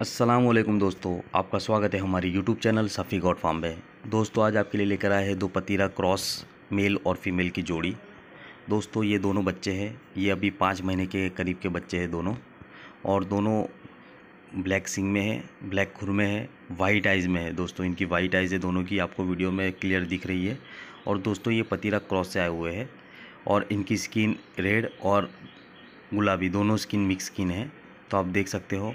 असलम दोस्तों आपका स्वागत है हमारे YouTube channel Safi goat farm में दोस्तों आज आपके लिए लेकर आए हैं दो पतीरा क्रॉस मेल और फीमेल की जोड़ी दोस्तों ये दोनों बच्चे हैं ये अभी पाँच महीने के करीब के बच्चे हैं दोनों और दोनों ब्लैक सिंग में है ब्लैक खुर में है वाइट आइज़ में है दोस्तों इनकी वाइट आइज़ है दोनों की आपको वीडियो में क्लियर दिख रही है और दोस्तों ये पतीरा क्रॉस से आए हुए हैं और इनकी स्किन रेड और गुलाबी दोनों स्किन मिक्स स्किन है तो आप देख सकते हो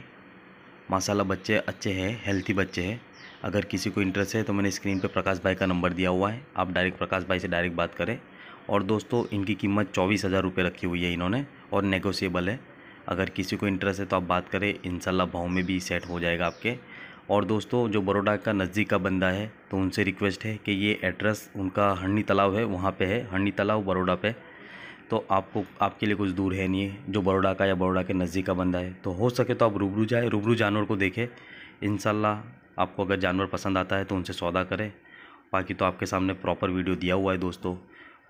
माशाला बच्चे अच्छे हैं हेल्थी बच्चे हैं अगर किसी को इंटरेस्ट है तो मैंने स्क्रीन पे प्रकाश भाई का नंबर दिया हुआ है आप डायरेक्ट प्रकाश भाई से डायरेक्ट बात करें और दोस्तों इनकी कीमत चौबीस हज़ार रुपये रखी हुई है इन्होंने और नेगोशिएबल है अगर किसी को इंटरेस्ट है तो आप बात करें इन भाव में भी सेट हो जाएगा आपके और दोस्तों जो बड़ोडा का नज़दीक का बंदा है तो उनसे रिक्वेस्ट है कि ये एड्रेस उनका हंडी तालाब है वहाँ पर है हंडी तालाब बड़ोडा पर तो आपको आपके लिए कुछ दूर है नहीं है जो बड़ोड़ा का या बड़ोड़ा के नज़दीक का बंदा है तो हो सके तो आप रूबरू जाए रूबरू जानवर को देखें इन आपको अगर जानवर पसंद आता है तो उनसे सौदा करें बाकी तो आपके सामने प्रॉपर वीडियो दिया हुआ है दोस्तों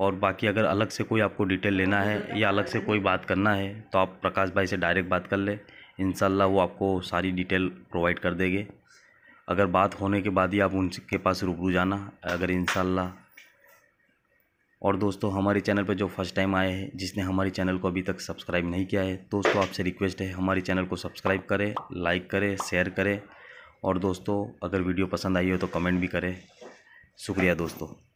और बाकी अगर अलग से कोई आपको डिटेल लेना है या अलग से कोई बात करना है तो आप प्रकाश भाई से डायरेक्ट बात कर ले इन वो आपको सारी डिटेल प्रोवाइड कर देंगे अगर बात होने के बाद ही आप उनके पास रूबरू जाना अगर इन और दोस्तों हमारे चैनल पर जो फर्स्ट टाइम आए हैं जिसने हमारे चैनल को अभी तक सब्सक्राइब नहीं किया है दोस्तों आपसे रिक्वेस्ट है हमारे चैनल को सब्सक्राइब करें लाइक करें शेयर करें और दोस्तों अगर वीडियो पसंद आई हो तो कमेंट भी करें शुक्रिया दोस्तों